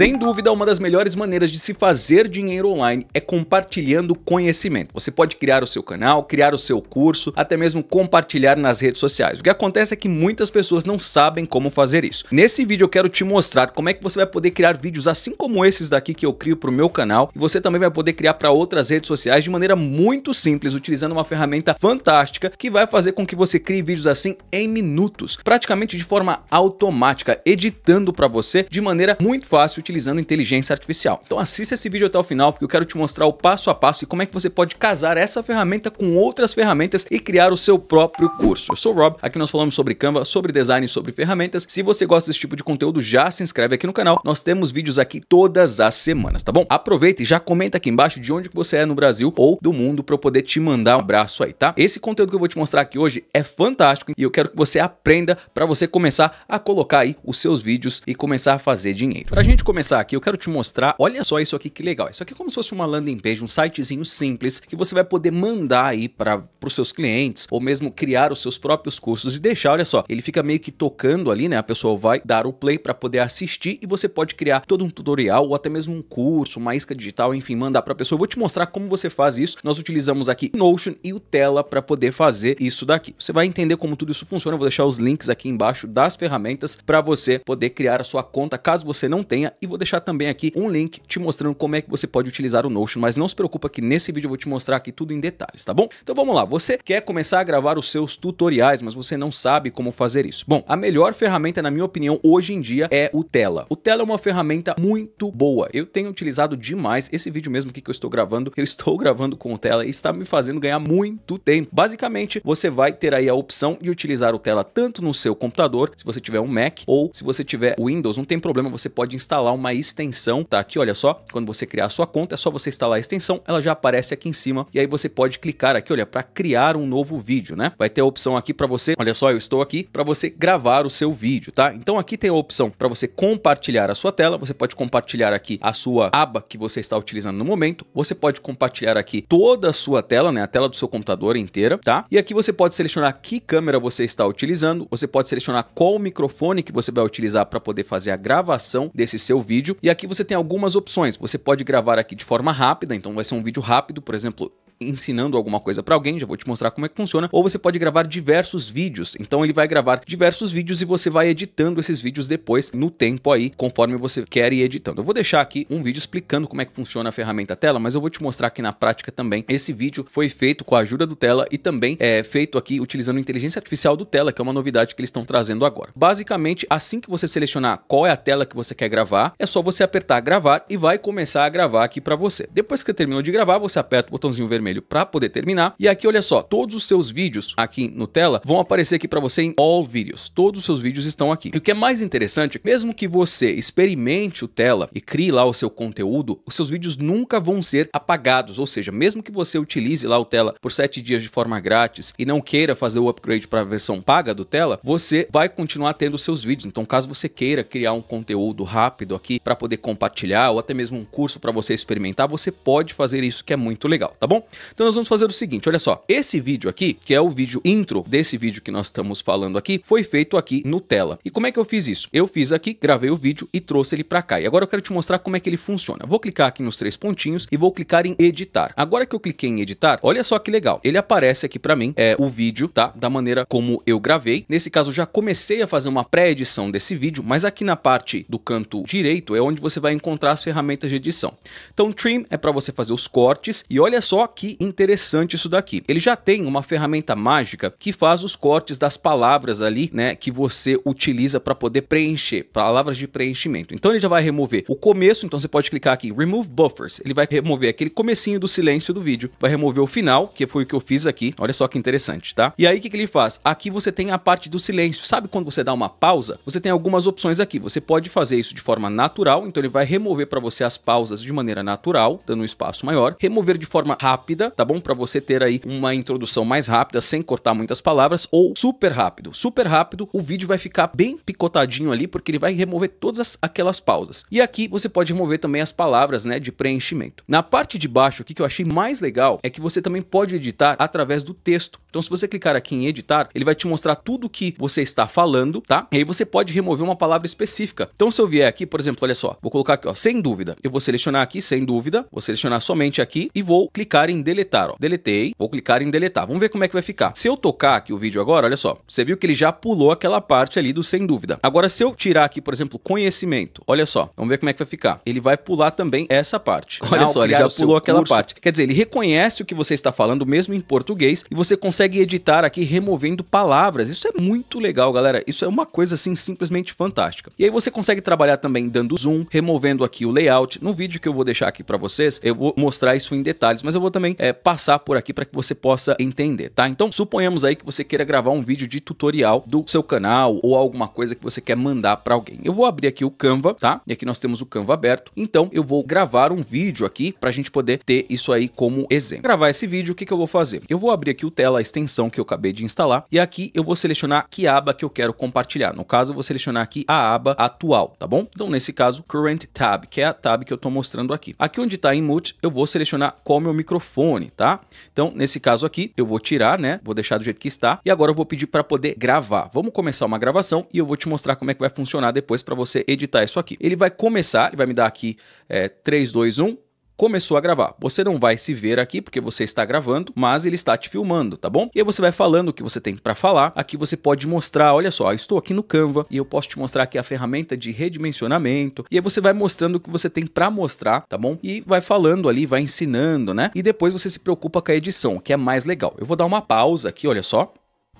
Sem dúvida, uma das melhores maneiras de se fazer dinheiro online é compartilhando conhecimento. Você pode criar o seu canal, criar o seu curso, até mesmo compartilhar nas redes sociais. O que acontece é que muitas pessoas não sabem como fazer isso. Nesse vídeo eu quero te mostrar como é que você vai poder criar vídeos assim como esses daqui que eu crio para o meu canal e você também vai poder criar para outras redes sociais de maneira muito simples, utilizando uma ferramenta fantástica que vai fazer com que você crie vídeos assim em minutos, praticamente de forma automática, editando para você de maneira muito fácil utilizando inteligência artificial. Então assista esse vídeo até o final porque eu quero te mostrar o passo a passo e como é que você pode casar essa ferramenta com outras ferramentas e criar o seu próprio curso. Eu sou o Rob, aqui nós falamos sobre Canva, sobre design, sobre ferramentas. Se você gosta desse tipo de conteúdo, já se inscreve aqui no canal. Nós temos vídeos aqui todas as semanas, tá bom? Aproveita e já comenta aqui embaixo de onde você é no Brasil ou do mundo para eu poder te mandar um abraço aí, tá? Esse conteúdo que eu vou te mostrar aqui hoje é fantástico e eu quero que você aprenda para você começar a colocar aí os seus vídeos e começar a fazer dinheiro. Pra gente começar começar aqui, eu quero te mostrar, olha só isso aqui que legal. Isso aqui é como se fosse uma landing page, um sitezinho simples que você vai poder mandar aí para os seus clientes ou mesmo criar os seus próprios cursos e deixar, olha só, ele fica meio que tocando ali, né? A pessoa vai dar o play para poder assistir e você pode criar todo um tutorial ou até mesmo um curso, uma isca digital, enfim, mandar para a pessoa. Eu vou te mostrar como você faz isso. Nós utilizamos aqui Notion e o Tela para poder fazer isso daqui. Você vai entender como tudo isso funciona. Eu vou deixar os links aqui embaixo das ferramentas para você poder criar a sua conta caso você não tenha e vou deixar também aqui um link te mostrando como é que você pode utilizar o Notion, mas não se preocupa que nesse vídeo eu vou te mostrar aqui tudo em detalhes, tá bom? Então vamos lá, você quer começar a gravar os seus tutoriais, mas você não sabe como fazer isso. Bom, a melhor ferramenta, na minha opinião, hoje em dia é o Tela. O Tela é uma ferramenta muito boa, eu tenho utilizado demais esse vídeo mesmo que eu estou gravando, eu estou gravando com o Tela e está me fazendo ganhar muito tempo. Basicamente, você vai ter aí a opção de utilizar o Tela tanto no seu computador, se você tiver um Mac, ou se você tiver Windows, não tem problema, você pode instalar instalar uma extensão, tá aqui, olha só, quando você criar a sua conta, é só você instalar a extensão, ela já aparece aqui em cima e aí você pode clicar aqui, olha, para criar um novo vídeo, né? Vai ter a opção aqui para você, olha só, eu estou aqui para você gravar o seu vídeo, tá? Então aqui tem a opção para você compartilhar a sua tela, você pode compartilhar aqui a sua aba que você está utilizando no momento, você pode compartilhar aqui toda a sua tela, né, a tela do seu computador inteira, tá? E aqui você pode selecionar que câmera você está utilizando, você pode selecionar qual microfone que você vai utilizar para poder fazer a gravação desse seu seu vídeo e aqui você tem algumas opções. Você pode gravar aqui de forma rápida, então vai ser um vídeo rápido, por exemplo, ensinando alguma coisa para alguém, já vou te mostrar como é que funciona, ou você pode gravar diversos vídeos. Então ele vai gravar diversos vídeos e você vai editando esses vídeos depois no tempo aí, conforme você quer ir editando. Eu vou deixar aqui um vídeo explicando como é que funciona a ferramenta tela, mas eu vou te mostrar aqui na prática também. Esse vídeo foi feito com a ajuda do tela e também é feito aqui utilizando a inteligência artificial do tela, que é uma novidade que eles estão trazendo agora. Basicamente, assim que você selecionar qual é a tela que você quer gravar, é só você apertar gravar e vai começar a gravar aqui para você. Depois que terminou de gravar, você aperta o botãozinho vermelho vermelho para poder terminar. E aqui, olha só, todos os seus vídeos aqui no tela vão aparecer aqui para você em All Videos. Todos os seus vídeos estão aqui. E o que é mais interessante, mesmo que você experimente o tela e crie lá o seu conteúdo, os seus vídeos nunca vão ser apagados. Ou seja, mesmo que você utilize lá o tela por 7 dias de forma grátis e não queira fazer o upgrade para a versão paga do tela, você vai continuar tendo os seus vídeos. Então, caso você queira criar um conteúdo rápido aqui para poder compartilhar ou até mesmo um curso para você experimentar, você pode fazer isso que é muito legal, tá bom? Então nós vamos fazer o seguinte, olha só. Esse vídeo aqui, que é o vídeo intro desse vídeo que nós estamos falando aqui, foi feito aqui no tela. E como é que eu fiz isso? Eu fiz aqui, gravei o vídeo e trouxe ele para cá. E agora eu quero te mostrar como é que ele funciona. Vou clicar aqui nos três pontinhos e vou clicar em editar. Agora que eu cliquei em editar, olha só que legal. Ele aparece aqui para mim, é o vídeo, tá? Da maneira como eu gravei. Nesse caso, já comecei a fazer uma pré-edição desse vídeo, mas aqui na parte do canto direito é onde você vai encontrar as ferramentas de edição. Então, trim é para você fazer os cortes e olha só que interessante isso daqui. Ele já tem uma ferramenta mágica que faz os cortes das palavras ali, né, que você utiliza para poder preencher, palavras de preenchimento. Então ele já vai remover o começo, então você pode clicar aqui remove buffers. Ele vai remover aquele comecinho do silêncio do vídeo, vai remover o final, que foi o que eu fiz aqui. Olha só que interessante, tá? E aí o que, que ele faz? Aqui você tem a parte do silêncio. Sabe quando você dá uma pausa? Você tem algumas opções aqui. Você pode fazer isso de forma natural, então ele vai remover para você as pausas de maneira natural, dando um espaço maior, remover de forma rápida rápida, tá bom? Para você ter aí uma introdução mais rápida, sem cortar muitas palavras, ou super rápido. Super rápido, o vídeo vai ficar bem picotadinho ali, porque ele vai remover todas as, aquelas pausas. E aqui você pode remover também as palavras, né, de preenchimento. Na parte de baixo aqui que eu achei mais legal é que você também pode editar através do texto. Então, se você clicar aqui em editar, ele vai te mostrar tudo que você está falando, tá? E aí você pode remover uma palavra específica. Então, se eu vier aqui, por exemplo, olha só, vou colocar aqui, ó, sem dúvida. Eu vou selecionar aqui, sem dúvida, vou selecionar somente aqui e vou clicar em deletar, ó. Deletei, vou clicar em deletar. Vamos ver como é que vai ficar. Se eu tocar aqui o vídeo agora, olha só, você viu que ele já pulou aquela parte ali do sem dúvida. Agora, se eu tirar aqui, por exemplo, conhecimento, olha só, vamos ver como é que vai ficar. Ele vai pular também essa parte. Olha Não, só, ele já pulou aquela curso. parte. Quer dizer, ele reconhece o que você está falando, mesmo em português, e você consegue editar aqui removendo palavras. Isso é muito legal, galera. Isso é uma coisa assim simplesmente fantástica. E aí você consegue trabalhar também dando zoom, removendo aqui o layout. No vídeo que eu vou deixar aqui para vocês, eu vou mostrar isso em detalhes, mas eu vou também também é, eh, passar por aqui para que você possa entender, tá? Então, suponhamos aí que você queira gravar um vídeo de tutorial do seu canal ou alguma coisa que você quer mandar para alguém. Eu vou abrir aqui o Canva, tá? E aqui nós temos o Canva aberto. Então, eu vou gravar um vídeo aqui para a gente poder ter isso aí como exemplo. Gravar esse vídeo, o que, que eu vou fazer? Eu vou abrir aqui o tela, a extensão que eu acabei de instalar e aqui eu vou selecionar que aba que eu quero compartilhar. No caso, eu vou selecionar aqui a aba atual, tá bom? Então, nesse caso, Current Tab, que é a tab que eu estou mostrando aqui. Aqui onde está Inmute, eu vou selecionar qual meu microfone microfone, tá? Então, nesse caso aqui, eu vou tirar, né? Vou deixar do jeito que está. E agora eu vou pedir para poder gravar. Vamos começar uma gravação e eu vou te mostrar como é que vai funcionar depois para você editar isso aqui. Ele vai começar, ele vai me dar aqui é, 3, 2, 1 começou a gravar. Você não vai se ver aqui porque você está gravando, mas ele está te filmando, tá bom? E aí você vai falando o que você tem para falar. Aqui você pode mostrar, olha só, ah, estou aqui no Canva e eu posso te mostrar aqui a ferramenta de redimensionamento. E aí você vai mostrando o que você tem para mostrar, tá bom? E vai falando ali, vai ensinando, né? E depois você se preocupa com a edição, que é mais legal. Eu vou dar uma pausa aqui, olha só.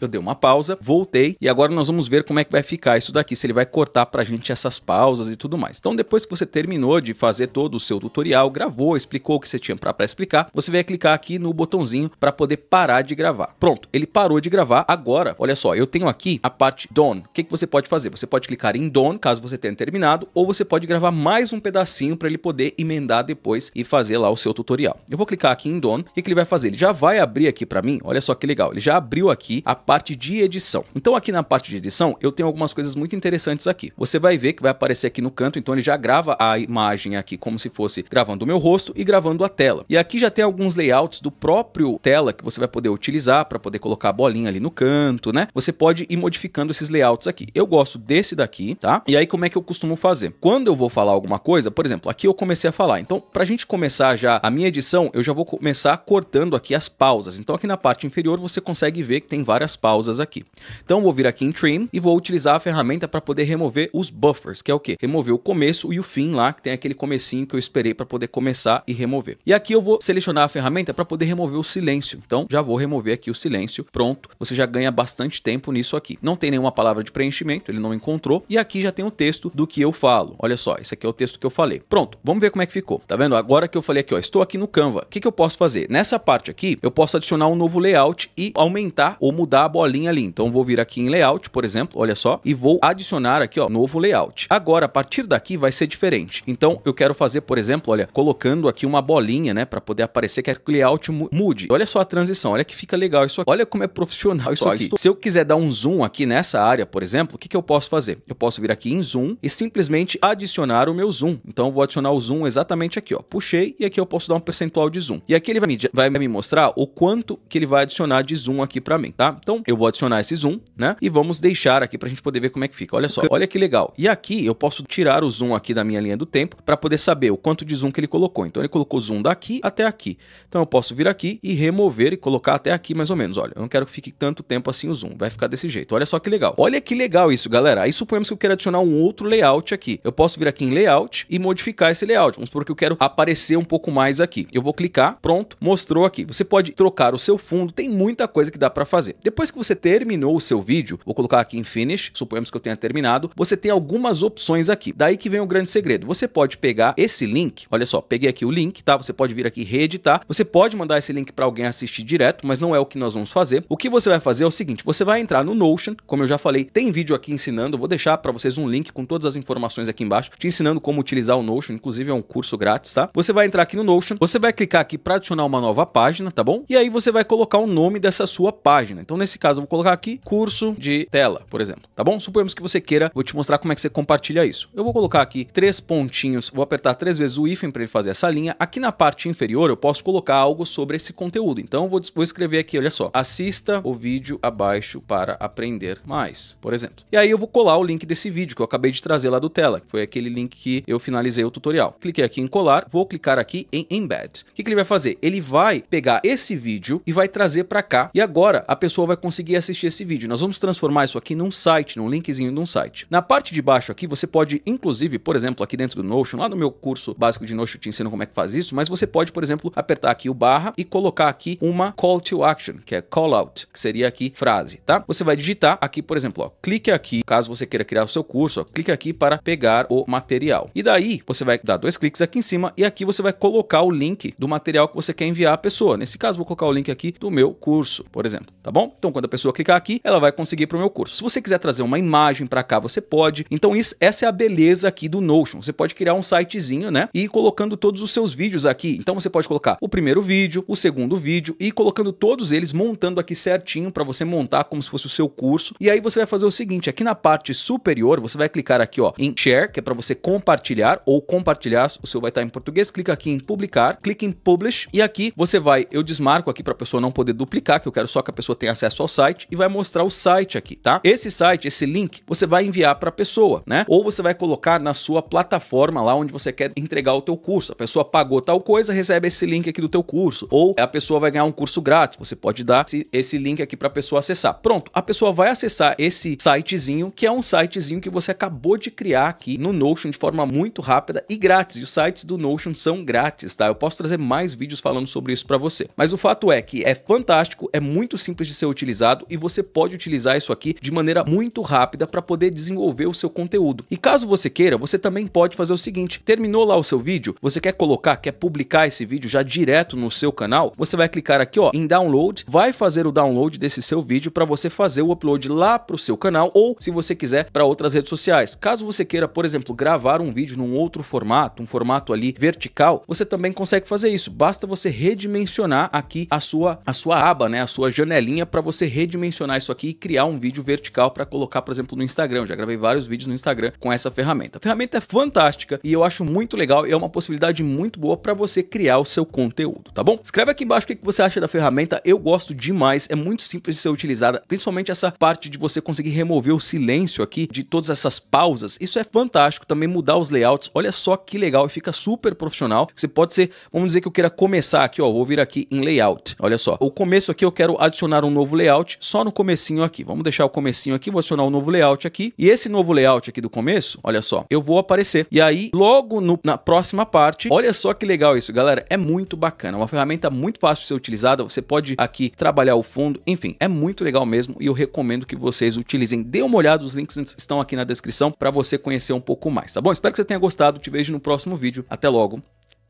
Eu dei uma pausa, voltei e agora nós vamos ver como é que vai ficar isso daqui, se ele vai cortar pra gente essas pausas e tudo mais. Então depois que você terminou de fazer todo o seu tutorial, gravou, explicou o que você tinha para explicar, você vai clicar aqui no botãozinho para poder parar de gravar. Pronto, ele parou de gravar. Agora, olha só, eu tenho aqui a parte done. O que, que você pode fazer? Você pode clicar em done, caso você tenha terminado, ou você pode gravar mais um pedacinho para ele poder emendar depois e fazer lá o seu tutorial. Eu vou clicar aqui em done, o que, que ele vai fazer? Ele já vai abrir aqui para mim, olha só que legal, ele já abriu aqui a parte de edição. Então aqui na parte de edição, eu tenho algumas coisas muito interessantes aqui. Você vai ver que vai aparecer aqui no canto, então ele já grava a imagem aqui como se fosse gravando o meu rosto e gravando a tela. E aqui já tem alguns layouts do próprio tela que você vai poder utilizar para poder colocar a bolinha ali no canto, né? Você pode ir modificando esses layouts aqui. Eu gosto desse daqui, tá? E aí como é que eu costumo fazer? Quando eu vou falar alguma coisa, por exemplo, aqui eu comecei a falar. Então, pra gente começar já a minha edição, eu já vou começar cortando aqui as pausas. Então aqui na parte inferior você consegue ver que tem várias as pausas aqui. Então vou vir aqui em Trim e vou utilizar a ferramenta para poder remover os buffers, que é o que? Remover o começo e o fim lá, que tem aquele comecinho que eu esperei para poder começar e remover. E aqui eu vou selecionar a ferramenta para poder remover o silêncio. Então já vou remover aqui o silêncio, pronto. Você já ganha bastante tempo nisso aqui. Não tem nenhuma palavra de preenchimento, ele não encontrou. E aqui já tem o texto do que eu falo. Olha só, esse aqui é o texto que eu falei. Pronto, vamos ver como é que ficou. Tá vendo? Agora que eu falei aqui, ó, estou aqui no Canva. O que, que eu posso fazer? Nessa parte aqui, eu posso adicionar um novo layout e aumentar ou mudar a bolinha ali. Então vou vir aqui em layout, por exemplo, olha só, e vou adicionar aqui, ó, novo layout. Agora, a partir daqui vai ser diferente. Então eu quero fazer, por exemplo, olha, colocando aqui uma bolinha, né, para poder aparecer que o é layout mude. Olha só a transição, olha que fica legal isso aqui. Olha como é profissional isso aqui. Se eu quiser dar um zoom aqui nessa área, por exemplo, o que, que eu posso fazer? Eu posso vir aqui em zoom e simplesmente adicionar o meu zoom. Então eu vou adicionar o zoom exatamente aqui, ó. Puxei e aqui eu posso dar um percentual de zoom. E aqui ele vai me, vai me mostrar o quanto que ele vai adicionar de zoom aqui para mim, tá? Então então eu vou adicionar esse zoom, né? E vamos deixar aqui para a gente poder ver como é que fica. Olha só, olha que legal. E aqui eu posso tirar o zoom aqui da minha linha do tempo para poder saber o quanto de zoom que ele colocou. Então ele colocou zoom daqui até aqui. Então eu posso vir aqui e remover e colocar até aqui mais ou menos. Olha, eu não quero que fique tanto tempo assim o zoom. Vai ficar desse jeito. Olha só que legal. Olha que legal isso, galera. Aí suponhamos que eu quero adicionar um outro layout aqui. Eu posso vir aqui em layout e modificar esse layout. Vamos supor que eu quero aparecer um pouco mais aqui. Eu vou clicar, pronto, mostrou aqui. Você pode trocar o seu fundo, tem muita coisa que dá para fazer. Depois depois que você terminou o seu vídeo, vou colocar aqui em Finish, suponhamos que eu tenha terminado, você tem algumas opções aqui. Daí que vem o grande segredo. Você pode pegar esse link, olha só, peguei aqui o link, tá? Você pode vir aqui reeditar, você pode mandar esse link para alguém assistir direto, mas não é o que nós vamos fazer. O que você vai fazer é o seguinte, você vai entrar no Notion, como eu já falei, tem vídeo aqui ensinando, vou deixar para vocês um link com todas as informações aqui embaixo, te ensinando como utilizar o Notion, inclusive é um curso grátis, tá? Você vai entrar aqui no Notion, você vai clicar aqui para adicionar uma nova página, tá bom? E aí você vai colocar o nome dessa sua página. Então nesse Nesse caso, eu vou colocar aqui curso de tela, por exemplo, tá bom? Suponhamos que você queira, vou te mostrar como é que você compartilha isso. Eu vou colocar aqui três pontinhos, vou apertar três vezes o hífen para ele fazer essa linha. Aqui na parte inferior eu posso colocar algo sobre esse conteúdo. Então eu vou, vou escrever aqui, olha só, assista o vídeo abaixo para aprender mais, por exemplo. E aí eu vou colar o link desse vídeo que eu acabei de trazer lá do tela, que foi aquele link que eu finalizei o tutorial. Cliquei aqui em colar, vou clicar aqui em embed. O que, que ele vai fazer? Ele vai pegar esse vídeo e vai trazer para cá. E agora a pessoa vai conseguir assistir esse vídeo. Nós vamos transformar isso aqui num site, num linkzinho de um site. Na parte de baixo aqui, você pode, inclusive, por exemplo, aqui dentro do Notion, lá no meu curso básico de Notion, te ensino como é que faz isso, mas você pode, por exemplo, apertar aqui o barra e colocar aqui uma call to action, que é call out, que seria aqui frase, tá? Você vai digitar aqui, por exemplo, ó, clique aqui, caso você queira criar o seu curso, ó, clique aqui para pegar o material. E daí, você vai dar dois cliques aqui em cima e aqui você vai colocar o link do material que você quer enviar à pessoa. Nesse caso, vou colocar o link aqui do meu curso, por exemplo, tá bom? Então, quando a pessoa clicar aqui, ela vai conseguir para o meu curso. Se você quiser trazer uma imagem para cá, você pode. Então isso, essa é a beleza aqui do Notion. Você pode criar um sitezinho, né? E ir colocando todos os seus vídeos aqui. Então você pode colocar o primeiro vídeo, o segundo vídeo e ir colocando todos eles, montando aqui certinho para você montar como se fosse o seu curso. E aí você vai fazer o seguinte, aqui na parte superior, você vai clicar aqui, ó, em share, que é para você compartilhar ou compartilhar, o seu vai estar em português, clica aqui em publicar, clica em publish e aqui você vai, eu desmarco aqui para a pessoa não poder duplicar, que eu quero só que a pessoa tenha acesso acesso ao site e vai mostrar o site aqui, tá? Esse site, esse link, você vai enviar para a pessoa, né? Ou você vai colocar na sua plataforma lá onde você quer entregar o teu curso. A pessoa pagou tal coisa, recebe esse link aqui do teu curso. Ou a pessoa vai ganhar um curso grátis. Você pode dar esse, esse link aqui para a pessoa acessar. Pronto, a pessoa vai acessar esse sitezinho, que é um sitezinho que você acabou de criar aqui no Notion de forma muito rápida e grátis. E os sites do Notion são grátis, tá? Eu posso trazer mais vídeos falando sobre isso para você. Mas o fato é que é fantástico, é muito simples de ser utilizado utilizado e você pode utilizar isso aqui de maneira muito rápida para poder desenvolver o seu conteúdo. E caso você queira, você também pode fazer o seguinte: terminou lá o seu vídeo, você quer colocar, quer publicar esse vídeo já direto no seu canal, você vai clicar aqui ó, em download, vai fazer o download desse seu vídeo para você fazer o upload lá para o seu canal ou, se você quiser, para outras redes sociais. Caso você queira, por exemplo, gravar um vídeo num outro formato, um formato ali vertical, você também consegue fazer isso. Basta você redimensionar aqui a sua a sua aba, né, a sua janelinha para você você redimensionar isso aqui e criar um vídeo vertical para colocar, por exemplo, no Instagram. Eu já gravei vários vídeos no Instagram com essa ferramenta. A ferramenta é fantástica e eu acho muito legal e é uma possibilidade muito boa para você criar o seu conteúdo, tá bom? Escreve aqui embaixo o que você acha da ferramenta. Eu gosto demais, é muito simples de ser utilizada, principalmente essa parte de você conseguir remover o silêncio aqui de todas essas pausas. Isso é fantástico, também mudar os layouts. Olha só que legal e fica super profissional. Você pode ser, vamos dizer que eu queira começar aqui, ó, vou vir aqui em layout. Olha só, o começo aqui eu quero adicionar um novo layout layout só no comecinho aqui. Vamos deixar o comecinho aqui, vou acionar o novo layout aqui. E esse novo layout aqui do começo, olha só, eu vou aparecer. E aí, logo no, na próxima parte, olha só que legal isso, galera. É muito bacana, é uma ferramenta muito fácil de ser utilizada. Você pode aqui trabalhar o fundo, enfim, é muito legal mesmo e eu recomendo que vocês utilizem. Dê uma olhada, os links estão aqui na descrição para você conhecer um pouco mais, tá bom? Espero que você tenha gostado. Te vejo no próximo vídeo. Até logo.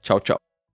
Tchau, tchau.